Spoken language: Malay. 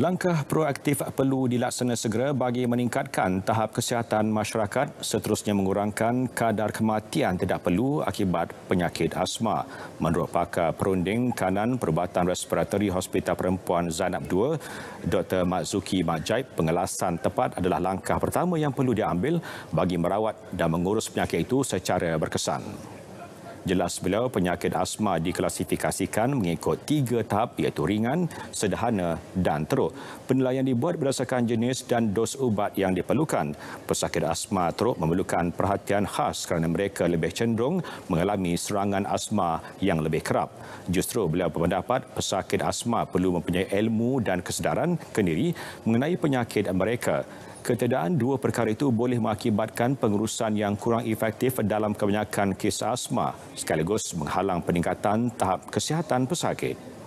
Langkah proaktif perlu dilaksana segera bagi meningkatkan tahap kesihatan masyarakat seterusnya mengurangkan kadar kematian tidak perlu akibat penyakit asma. Menurut pakar perunding kanan perubatan respiratori Hospital Perempuan Zainab 2, Dr. Mazuki Majaib, pengelasan tepat adalah langkah pertama yang perlu diambil bagi merawat dan mengurus penyakit itu secara berkesan. Jelas beliau penyakit asma diklasifikasikan mengikut tiga tahap iaitu ringan, sederhana dan teruk. Penilaian dibuat berdasarkan jenis dan dos ubat yang diperlukan. Pesakit asma teruk memerlukan perhatian khas kerana mereka lebih cenderung mengalami serangan asma yang lebih kerap. Justru beliau berpendapat pesakit asma perlu mempunyai ilmu dan kesedaran kendiri mengenai penyakit mereka. Ketidakan dua perkara itu boleh mengakibatkan pengurusan yang kurang efektif dalam kebanyakan kes asma sekaligus menghalang peningkatan tahap kesihatan pesakit.